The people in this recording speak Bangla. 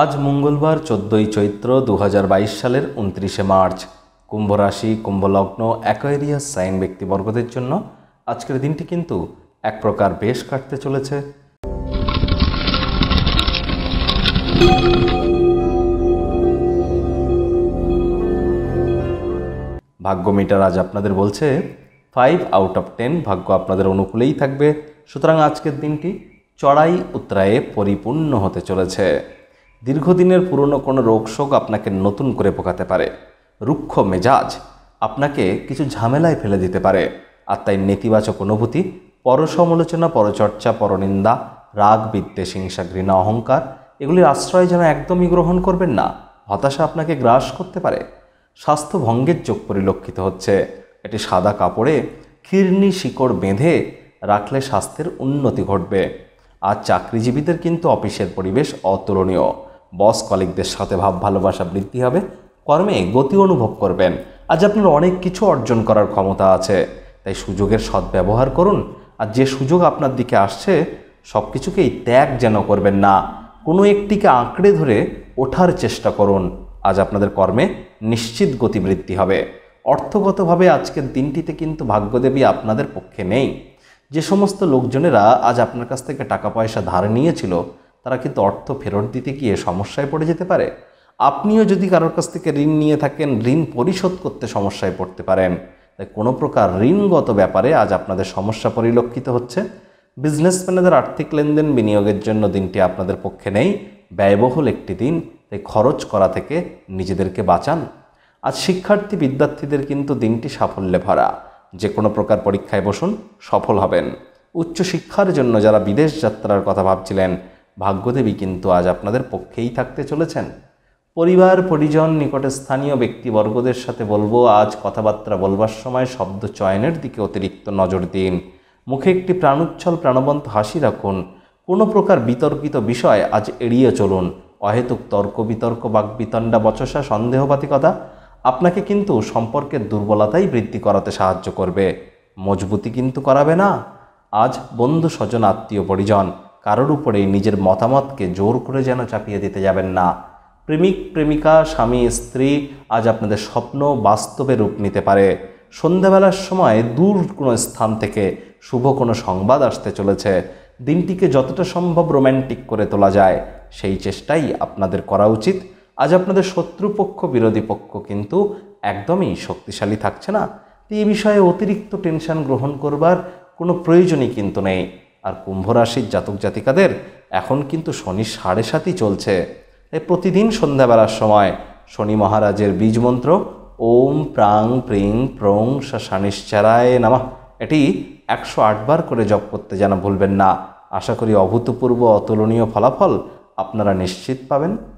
আজ মঙ্গলবার চোদ্দই চৈত্র দু সালের উনত্রিশে মার্চ কুম্ভ রাশি কুম্ভলগ্ন অ্যাকোয়ারিয়াস সাইন ব্যক্তিবর্গদের জন্য আজকের দিনটি কিন্তু এক প্রকার বেশ কাটতে চলেছে ভাগ্য মিটার আজ আপনাদের বলছে ফাইভ আউট অফ টেন ভাগ্য আপনাদের অনুকূলেই থাকবে সুতরাং আজকের দিনটি চড়াই উত্তরায়ে পরিপূর্ণ হতে চলেছে দীর্ঘদিনের পুরনো কোনো রোগশোক আপনাকে নতুন করে পোকাতে পারে রুক্ষ মেজাজ আপনাকে কিছু ঝামেলায় ফেলে দিতে পারে আর তাই নেতিবাচক অনুভূতি পরসমালোচনা পরচর্চা পরনিন্দা রাগ বিদ্বেষ হিংসা ঘৃণা অহংকার এগুলির আশ্রয় যেন একদমই গ্রহণ করবেন না হতাশা আপনাকে গ্রাস করতে পারে স্বাস্থ্য ভঙ্গের চোখ পরিলক্ষিত হচ্ছে এটি সাদা কাপড়ে খিরনি শিকড় বেঁধে রাখলে স্বাস্থ্যের উন্নতি ঘটবে আর চাকরিজীবীদের কিন্তু অফিসের পরিবেশ অতুলনীয় বস কলিকদের সাথে ভাব ভালোবাসা বৃদ্ধি হবে কর্মে গতি অনুভব করবেন আজ আপনার অনেক কিছু অর্জন করার ক্ষমতা আছে তাই সুযোগের সদ্ব্যবহার করুন আর যে সুযোগ আপনার দিকে আসছে সব কিছুকেই ত্যাগ যেন করবেন না কোনো একটিকে আঁকড়ে ধরে ওঠার চেষ্টা করুন আজ আপনাদের কর্মে নিশ্চিত গতিবৃদ্ধি হবে অর্থগতভাবে আজকের দিনটিতে কিন্তু ভাগ্যদেবী আপনাদের পক্ষে নেই যে সমস্ত লোকজনেরা আজ আপনার কাছ থেকে টাকা পয়সা ধার নিয়েছিল তারা কিন্তু অর্থ ফেরত দিতে গিয়ে সমস্যায় পড়ে যেতে পারে আপনিও যদি কারোর কাছ থেকে ঋণ নিয়ে থাকেন ঋণ পরিশোধ করতে সমস্যায় পড়তে পারেন তাই কোনো প্রকার ঋণগত ব্যাপারে আজ আপনাদের সমস্যা পরিলক্ষিত হচ্ছে বিজনেসম্যানেদের আর্থিক লেনদেন বিনিয়োগের জন্য দিনটি আপনাদের পক্ষে নেই ব্যয়বহুল একটি দিন তাই খরচ করা থেকে নিজেদেরকে বাঁচান আজ শিক্ষার্থী বিদ্যার্থীদের কিন্তু দিনটি সাফল্যে ভরা যে কোনো প্রকার পরীক্ষায় বসুন সফল হবেন উচ্চশিক্ষার জন্য যারা বিদেশ যাত্রার কথা ভাবছিলেন ভাগ্যদেবী কিন্তু আজ আপনাদের পক্ষেই থাকতে চলেছেন পরিবার পরিজন নিকটে স্থানীয় ব্যক্তিবর্গদের সাথে বলবো আজ কথাবার্তা বলবার সময় শব্দ চয়নের দিকে অতিরিক্ত নজর দিন মুখে একটি প্রাণোচ্ছল প্রাণবন্ত হাসি রাখুন কোনো প্রকার বিতর্কিত বিষয় আজ এড়িয়ে চলুন অহেতুক তর্ক বিতর্ক বাকবিতণ্ডা বচসা সন্দেহবাতিকতা আপনাকে কিন্তু সম্পর্কের দুর্বলতাই বৃদ্ধি করাতে সাহায্য করবে মজবুতি কিন্তু করাবে না আজ বন্ধু স্বজন আত্মীয় পরিজন কারোর উপরে নিজের মতামতকে জোর করে যেন চাপিয়ে দিতে যাবেন না প্রেমিক প্রেমিকা স্বামী স্ত্রী আজ আপনাদের স্বপ্ন বাস্তবে রূপ নিতে পারে সন্ধ্যাবেলার সময় দূর কোনো স্থান থেকে শুভ কোনো সংবাদ আসতে চলেছে দিনটিকে যতটা সম্ভব রোম্যান্টিক করে তোলা যায় সেই চেষ্টাই আপনাদের করা উচিত আজ আপনাদের শত্রুপক্ষ বিরোধী পক্ষ কিন্তু একদমই শক্তিশালী থাকছে না এই বিষয়ে অতিরিক্ত টেনশন গ্রহণ করবার কোনো প্রয়োজনই কিন্তু নেই আর কুম্ভ রাশির জাতক জাতিকাদের এখন কিন্তু শনি সাড়ে সাতই চলছে তাই প্রতিদিন সন্ধ্যাবেলার সময় শনি মহারাজের বীজ মন্ত্র ওম প্রাং প্রিং প্রং সানিশ্চারায় নামা এটি একশো আটবার করে জপ করতে যেন ভুলবেন না আশা করি অভূতপূর্ব অতুলনীয় ফলাফল আপনারা নিশ্চিত পাবেন